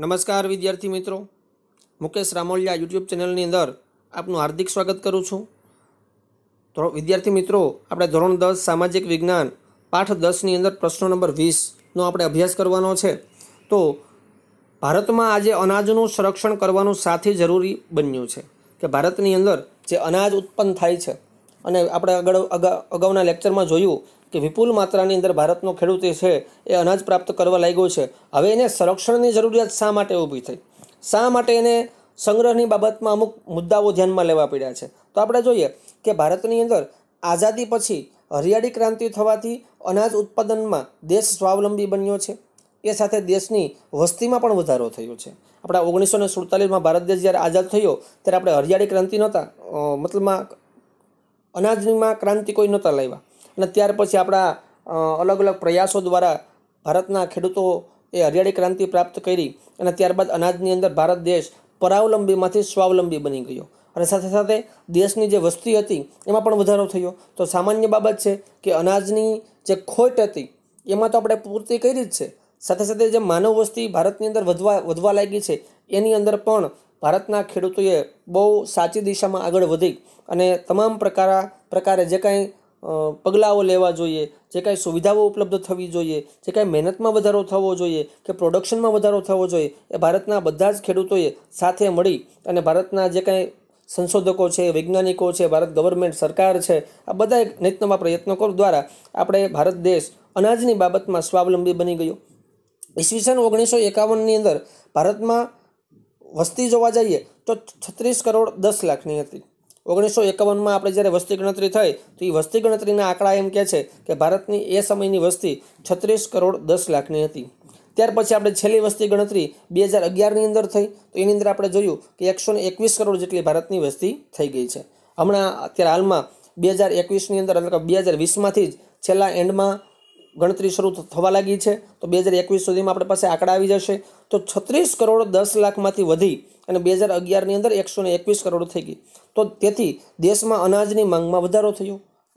નમસ્કાર વિદ્યાર્થી મિત્રો મુકેશ રામોલિયા યુટ્યુબ ચેનલની અંદર આપનું હાર્દિક સ્વાગત કરું છું તો વિદ્યાર્થી મિત્રો આપણે ધોરણ દસ સામાજિક વિજ્ઞાન પાઠ દસની અંદર પ્રશ્નો નંબર વીસનો આપણે અભ્યાસ કરવાનો છે તો ભારતમાં આજે અનાજનું સંરક્ષણ કરવાનું સાથી જરૂરી બન્યું છે કે ભારતની અંદર જે અનાજ ઉત્પન્ન થાય છે અને આપણે આગળ અગાઉના લેક્ચરમાં જોયું કે વિપુલ માત્રાની અંદર ભારતનો ખેડૂત છે એ અનાજ પ્રાપ્ત કરવા લાગ્યો છે હવે એને સંરક્ષણની જરૂરિયાત શા માટે ઊભી થઈ શા માટે એને સંગ્રહની બાબતમાં અમુક મુદ્દાઓ ધ્યાનમાં લેવા પડ્યા છે તો આપણે જોઈએ કે ભારતની અંદર આઝાદી પછી હરિયાળી ક્રાંતિ થવાથી અનાજ ઉત્પાદનમાં દેશ સ્વાવલંબી બન્યો છે એ સાથે દેશની વસ્તીમાં પણ વધારો થયો છે આપણા ઓગણીસો ને સુડતાલીસમાં ભારત દેશ જ્યારે આઝાદ થયો ત્યારે આપણે હરિયાળી ક્રાંતિ નહોતા મતલબમાં અનાજમાં ક્રાંતિ કોઈ નહોતા લાવ્યા અને ત્યાર પછી આપણા અલગ અલગ પ્રયાસો દ્વારા ભારતના ખેડૂતો એ હરિયાળી ક્રાંતિ પ્રાપ્ત કરી અને ત્યારબાદ અનાજની અંદર ભારત દેશ પરાવલંબીમાંથી સ્વાવલંબી બની ગયો અને સાથે સાથે દેશની જે વસ્તી હતી એમાં પણ વધારો થયો તો સામાન્ય બાબત છે કે અનાજની જે ખોટ હતી એમાં તો આપણે પૂર્તિ કરી જ છે સાથે સાથે જે માનવ વસ્તી ભારતની અંદર વધવા વધવા લાગી છે એની અંદર પણ ભારતના ખેડૂતોએ બહુ સાચી દિશામાં આગળ વધી અને તમામ પ્રકારા પ્રકારે જે કાંઈ પગલાંઓ લેવા જોઈએ જે કાંઈ સુવિધાઓ ઉપલબ્ધ થવી જોઈએ જે કાંઈ મહેનતમાં વધારો થવો જોઈએ કે પ્રોડક્શનમાં વધારો થવો જોઈએ એ ભારતના બધા જ ખેડૂતોએ સાથે મળી અને ભારતના જે કાંઈ સંશોધકો છે વૈજ્ઞાનિકો છે ભારત ગવર્મેન્ટ સરકાર છે આ બધા નિત નવા પ્રયત્નો દ્વારા આપણે ભારત દેશ અનાજની બાબતમાં સ્વાવલંબી બની ગયો ઈસવીસન ઓગણીસો એકાવનની અંદર ભારતમાં વસ્તી જોવા જઈએ તો છત્રીસ કરોડ દસ લાખની હતી ઓગણીસો એકાવનમાં આપણે જ્યારે વસ્તી ગણતરી થઈ તો એ વસ્તી ગણતરીના આંકડા એમ કહે છે કે ભારતની એ સમયની વસ્તી છત્રીસ કરોડ દસ લાખની હતી ત્યાર પછી આપણે છેલ્લી વસ્તી ગણતરી બે હજાર અગિયારની અંદર થઈ તો એની અંદર આપણે જોયું કે એકસો એકવીસ કરોડ જેટલી ભારતની વસ્તી થઈ ગઈ છે હમણાં અત્યારે હાલમાં બે હજાર એકવીસની અંદર એટલે કે બે હજાર વીસમાંથી જ છેલ્લા એન્ડમાં ગણતરી શરૂ થવા લાગી છે તો બે હજાર એકવીસ સુધીમાં આપણી પાસે આંકડા આવી જશે તો છત્રીસ કરોડ દસ લાખમાંથી વધી અને બે હજાર અગિયારની અંદર એકસો એકવીસ કરોડ થઈ ગઈ તો તેથી દેશમાં અનાજની માંગમાં વધારો થયો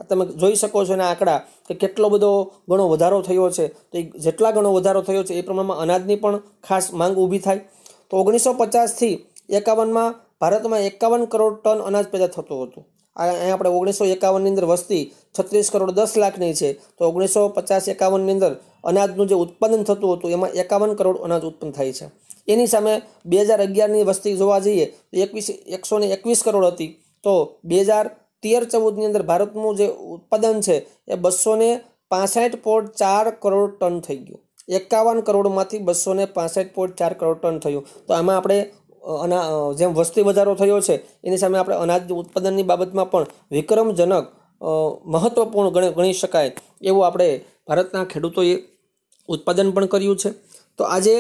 તમે જોઈ શકો છો એના આંકડા કે કેટલો બધો ઘણો વધારો થયો છે તો એ જેટલા ઘણો વધારો થયો છે એ પ્રમાણમાં અનાજની પણ ખાસ માંગ ઊભી થાય તો ઓગણીસો પચાસથી એકાવનમાં ભારતમાં એકાવન કરોડ ટન અનાજ પેદા થતું હતું અહીંયા આપણે ઓગણીસો એકાવનની અંદર વસ્તી છત્રીસ કરોડ દસ લાખની છે તો ઓગણીસો પચાસ એકાવનની અંદર અનાજનું જે ઉત્પાદન થતું હતું એમાં એકાવન કરોડ અનાજ ઉત્પન્ન થાય છે એની સામે બે હજાર અગિયારની વસ્તી જોવા જઈએ તો એકવીસ એકસો ને એકવીસ કરોડ હતી તો બે હજાર તેર ચૌદની અંદર ભારતનું જે ઉત્પાદન છે એ બસો ને પાસઠ પોઈન્ટ ચાર કરોડ ટન થઈ ગયું એકાવન કરોડમાંથી બસો ને પાસઠ પોઈન્ટ ચાર કરોડ ટન થયું તો આમાં આપણે અના જેમ વસ્તી વધારો થયો છે એની સામે આપણે અનાજ ઉત્પાદનની બાબતમાં પણ વિક્રમજનક મહત્ત્વપૂર્ણ ગણ ગણી શકાય એવું આપણે ભારતના ખેડૂતોએ ઉત્પાદન પણ કર્યું છે તો આજે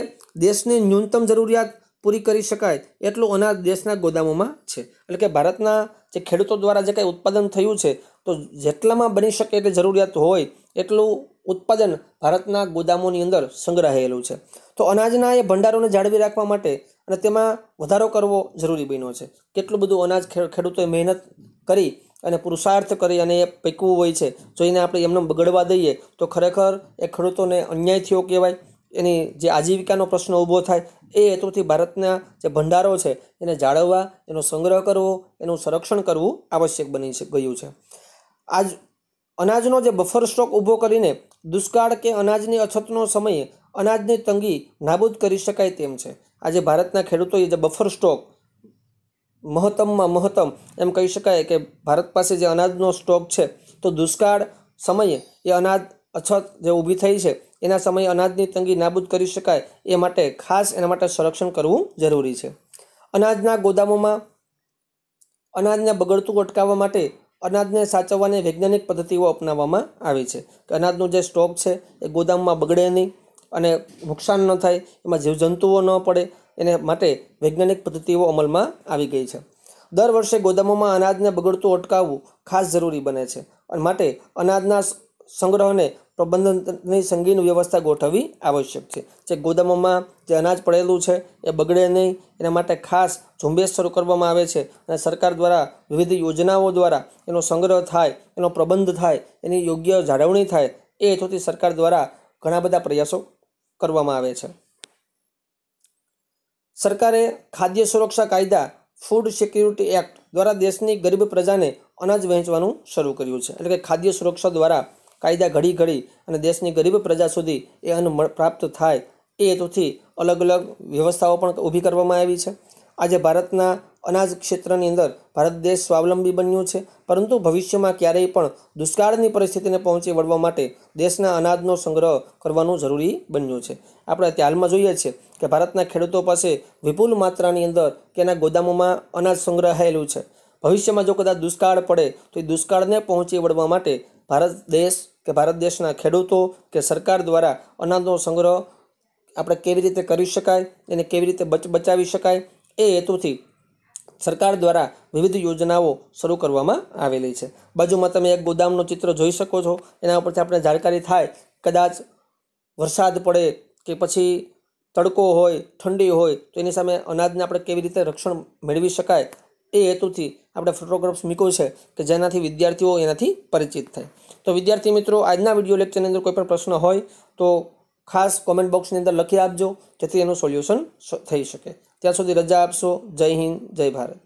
દેશની ન્યૂનતમ જરૂરિયાત પૂરી કરી શકાય એટલું અનાજ દેશના ગોદામોમાં છે એટલે કે ભારતના જે ખેડૂતો દ્વારા જે કાંઈ ઉત્પાદન થયું છે તો જેટલામાં બની શકે એટલી જરૂરિયાત હોય એટલું ઉત્પાદન ભારતના ગોદામોની અંદર સંગ્રહાયેલું છે તો અનાજના એ ભંડારોને જાળવી રાખવા માટે અને તેમાં વધારો કરવો જરૂરી બન્યો છે કેટલું બધું અનાજ ખેડૂતોએ મહેનત કરી અને પુરુષાર્થ કરી અને એ પીકવું હોય છે જો એને આપણે એમને બગડવા દઈએ તો ખરેખર એ ખેડૂતોને અન્યાય થયો કહેવાય એની જે આજીવિકાનો પ્રશ્ન ઊભો થાય એ હેતુથી ભારતના જે ભંડારો છે એને જાળવવા એનો સંગ્રહ કરવો એનું સંરક્ષણ કરવું આવશ્યક બની ગયું છે આજ અનાજનો જે બફર સ્ટોક ઊભો કરીને દુષ્કાળ કે અનાજની અછતનો સમયે અનાજની તંગી નાબૂદ કરી શકાય તેમ છે આજે ભારતના ખેડૂતોએ જે બફર સ્ટોક મહત્તમમાં મહત્તમ એમ કહી શકાય કે ભારત પાસે જે અનાજનો સ્ટોક છે તો દુષ્કાળ સમયે એ અનાજ અછત જે ઊભી થઈ છે એના સમયે અનાજની તંગી નાબૂદ કરી શકાય એ માટે ખાસ એના માટે સંરક્ષણ કરવું જરૂરી છે અનાજના ગોદામોમાં અનાજને બગડતું અટકાવવા માટે અનાજને સાચવવાની વૈજ્ઞાનિક પદ્ધતિઓ અપનાવવામાં આવી છે કે અનાજનો જે સ્ટોક છે એ ગોદામમાં બગડે નહીં અને નુકસાન ન થાય એમાં જીવજંતુઓ ન પડે એને માટે વૈજ્ઞાનિક પદ્ધતિઓ અમલમાં આવી ગઈ છે દર વર્ષે ગોદામોમાં અનાજને બગડતું અટકાવવું ખાસ જરૂરી બને છે અને માટે અનાજના સંગ્રહને પ્રબંધનની સંગીન વ્યવસ્થા ગોઠવવી આવશ્યક છે જે ગોદામોમાં જે અનાજ પડેલું છે એ બગડે નહીં એના માટે ખાસ ઝુંબેશ શરૂ કરવામાં આવે છે અને સરકાર દ્વારા વિવિધ યોજનાઓ દ્વારા એનો સંગ્રહ થાય એનો પ્રબંધ થાય એની યોગ્ય જાળવણી થાય એ હેતુથી સરકાર દ્વારા ઘણા બધા પ્રયાસો કરવામાં આવે છે સરકારે ખાદ્ય સુરક્ષા કાયદા ફૂડ સિક્યુરિટી એક્ટ દ્વારા દેશની ગરીબ પ્રજાને અનાજ વહેંચવાનું શરૂ કર્યું છે એટલે કે ખાદ્ય સુરક્ષા દ્વારા કાયદા ઘડી ઘડી અને દેશની ગરીબ પ્રજા સુધી એ અન્ન પ્રાપ્ત થાય એ હેતુથી અલગ અલગ વ્યવસ્થાઓ પણ ઊભી કરવામાં આવી છે આજે ભારતના અનાજ ક્ષેત્રની અંદર ભારત દેશ સ્વાવલંબી બન્યું છે પરંતુ ભવિષ્યમાં ક્યારેય પણ દુષ્કાળની પરિસ્થિતિને પહોંચી વળવા માટે દેશના અનાજનો સંગ્રહ કરવાનું જરૂરી બન્યું છે આપણે અત્યારે હાલમાં જોઈએ છીએ કે ભારતના ખેડૂતો પાસે વિપુલ માત્રાની અંદર તેના ગોદામોમાં અનાજ સંગ્રહાયેલું છે ભવિષ્યમાં જો કદાચ દુષ્કાળ પડે તો એ દુષ્કાળને પહોંચી વળવા માટે ભારત દેશ કે ભારત દેશના ખેડૂતો કે સરકાર દ્વારા અનાજનો સંગ્રહ આપણે કેવી રીતે કરી શકાય એને કેવી રીતે બચ બચાવી શકાય એ હેતુથી સરકાર દ્વારા વિવિધ યોજનાઓ શરૂ કરવામાં આવેલી છે બાજુમાં તમે એક ગોદામનું ચિત્ર જોઈ શકો છો એના ઉપરથી આપણે જાણકારી થાય કદાચ વરસાદ પડે કે પછી તડકો હોય ઠંડી હોય તો એની સામે અનાજને આપણે કેવી રીતે રક્ષણ મેળવી શકાય એ હેતુથી આપણે ફોટોગ્રાફ્સ મૂક્યો છે કે જેનાથી વિદ્યાર્થીઓ એનાથી પરિચિત થાય તો વિદ્યાર્થી મિત્રો આજના વિડીયો લેક્ચરની અંદર કોઈ પણ પ્રશ્ન હોય તો ખાસ કોમેન્ટ બોક્સની અંદર લખી આપજો જેથી એનું સોલ્યુશન થઈ શકે ત્યાં સુધી રજા આપશો જય હિન્દ જય ભારત